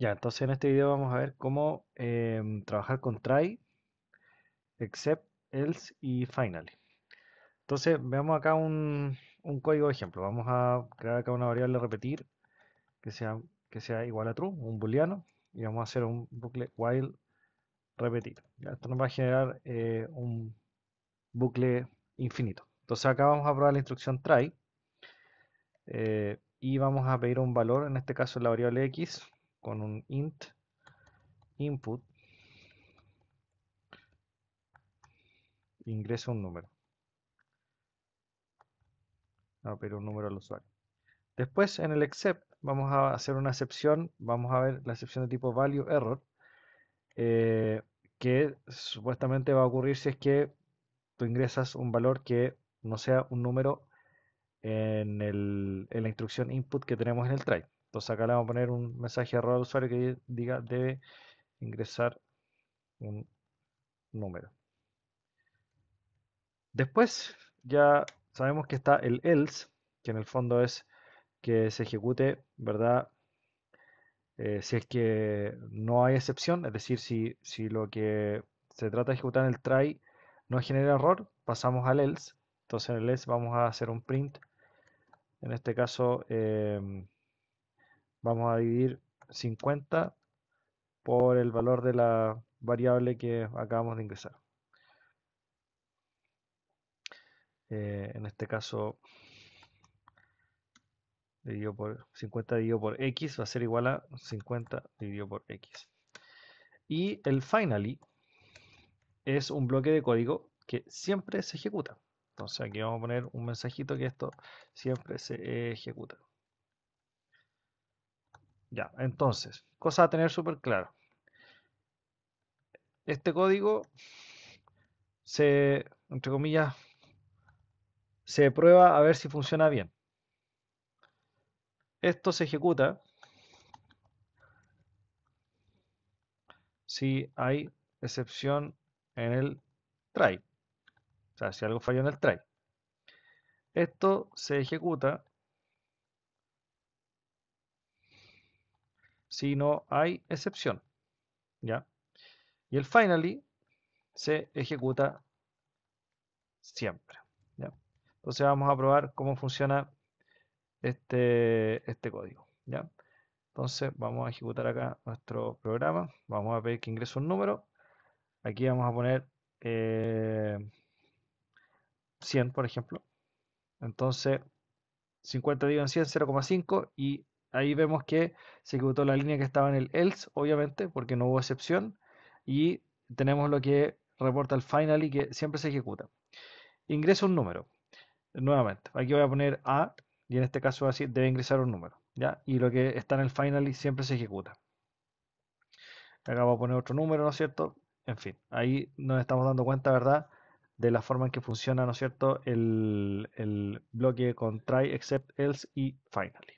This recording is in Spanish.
Ya, entonces en este video vamos a ver cómo em, trabajar con try, except, else y finally. Entonces veamos acá un, código de ejemplo. Vamos a crear acá una variable repetir que sea, que sea igual a true, un booleano, y vamos a hacer un bucle while repetir. esto nos va a generar eh, un bucle infinito. Entonces acá vamos a probar la instrucción try eh, y vamos a pedir un valor, en este caso la variable x, con un int input ingresa un número. no, ah, pero un número al usuario. Después en el except vamos a hacer una excepción, vamos a ver la excepción de tipo value error, eh, que supuestamente va a ocurrir si es que tú ingresas un valor que no sea un número en, en la instrucción input que tenemos en el try. Entonces acá le vamos a poner un mensaje de error al usuario que diga debe ingresar un número. Después ya sabemos que está el else, que en el fondo es que se ejecute, ¿verdad? Eh, si es que no hay excepción, es decir, si, si lo que se trata de ejecutar en el try no genera error, pasamos al else. Entonces en el else vamos a hacer un print. En este caso... Eh, Vamos a dividir 50 por el valor de la variable que acabamos de ingresar. Eh, en este caso, por 50 dividido por x va a ser igual a 50 dividido por x. Y el finally es un bloque de código que siempre se ejecuta. Entonces aquí vamos a poner un mensajito que esto siempre se ejecuta. Ya, entonces, cosa a tener súper claro. Este código se, entre comillas, se prueba a ver si funciona bien. Esto se ejecuta si hay excepción en el try. O sea, si algo falló en el try. Esto se ejecuta si no hay excepción. ¿Ya? Y el finally se ejecuta siempre. ¿ya? Entonces vamos a probar cómo funciona este, este código. ¿ya? Entonces vamos a ejecutar acá nuestro programa. Vamos a pedir que ingrese un número. Aquí vamos a poner 100, eh, por ejemplo. Entonces 50 dividido en 100 0,5 y ahí vemos que se ejecutó la línea que estaba en el else, obviamente, porque no hubo excepción. Y tenemos lo que reporta el finally, que siempre se ejecuta. Ingresa un número. Nuevamente, aquí voy a poner A, y en este caso así debe ingresar un número. ¿ya? Y lo que está en el finally siempre se ejecuta. Acá voy a poner otro número, ¿no es cierto? En fin, ahí nos estamos dando cuenta, ¿verdad? De la forma en que funciona, ¿no es cierto? El, el bloque con try, except, else y finally.